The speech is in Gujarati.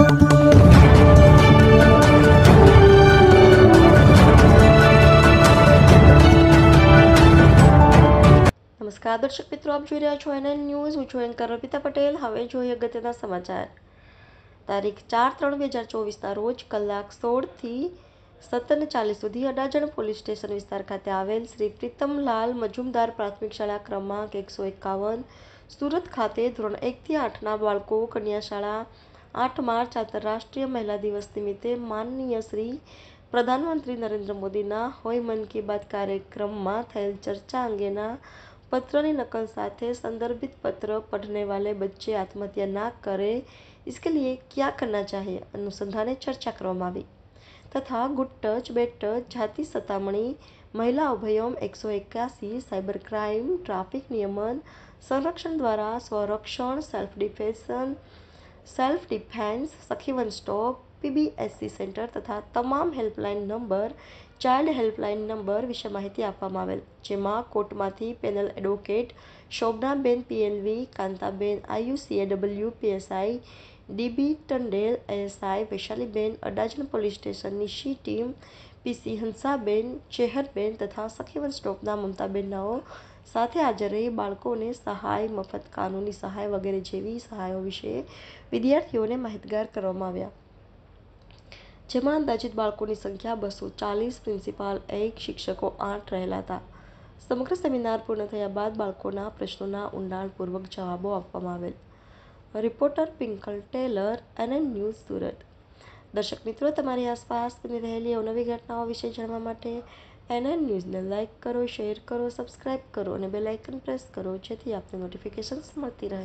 નમસ્કાર દર્શક મિત્રો આપ જોઈ રહ્યા છો એનએન ન્યૂઝ હું છું એન્કર રવિતા પટેલ હવે જોઈએ અગત્યના સમાચાર તારીખ ચાર ત્રણ બે હજાર ચોવીસના રોજ કલાક સોળથી સત્તર ચાલીસ સુધી અડાજણ પોલીસ સ્ટેશન વિસ્તાર ખાતે આવેલ શ્રી પ્રીતમલાલ મજુમદાર પ્રાથમિક શાળા ક્રમાંક એકસો એકાવન સુરત ખાતે ધોરણ એકથી આઠના બાળકો કન્યા શાળા આઠ માર્ચ આંતરરાષ્ટ્રીય મહિલા દિવસ નિમિત્તે માનનીય શ્રી પ્રધાનમંત્રી નરેન્દ્ર મોદીના હોય મન કી બાત કાર્યક્રમમાં થયેલ ચર્ચા અંગેના પત્રની નકલ સાથે સંદર્ભિત પત્ર पढ़ने वाले बच्चे आत्महत्या ना करें इसके लिए क्या करना चाहिए અનુસંધાને ચર્ચા કરવામાં આવી તથા ગુટ્ટચ બેટચ જાતિ સતામણી મહિલા અભયમ એકસો એક્યાસી સાયબર ક્રાઇમ ટ્રાફિક નિયમન સંરક્ષણ દ્વારા સ્વરક્ષણ સેલ્ફ ડિફેન્સ સેલ્ફ ડિફેન્સ સખીવન સ્ટોક પીબીએસસી સેન્ટર તથા તમામ helpline number child helpline number વિશે માહિતી આપવામાં આવેલ જેમાં કોર્ટમાંથી panel advocate Shobhanaben PLV Kantaben IUCAW PSI DB Tandel ASI Vaishaliben Adajan police સ્ટેશનની શી ટીમ પીસી હંસાબેન ચેહરબેન તથા સખીવન સ્ટોપના મમતાબેન નાઓ સાથે હાજર રહી બાળકોને સહાય મફત કાનૂની સહાય વગેરે જેવી સહાયો વિશે વિદ્યાર્થીઓને માહિતગાર કરવામાં આવ્યા જેમાં અંદાજિત બાળકોની સંખ્યા બસો ચાલીસ પ્રિન્સિપાલ એક શિક્ષકો આઠ રહેલા હતા સમગ્ર સેમિનાર પૂર્ણ થયા બાદ બાળકોના પ્રશ્નોના ઊંડાણપૂર્વક જવાબો આપવામાં આવેલ reporter Pinkal Tailor NN news Surat દર્શક મિત્રો તમારી આસપાસ બની રહેલી અવનવી ઘટનાઓ વિશે જાણવા માટે એનએન ન્યૂઝને લાઇક કરો શેર કરો સબસ્ક્રાઇબ કરો અને બેલ આઇકન પ્રેસ કરો જેથી આપને નોટિફિકેશન્સ મળતી રહે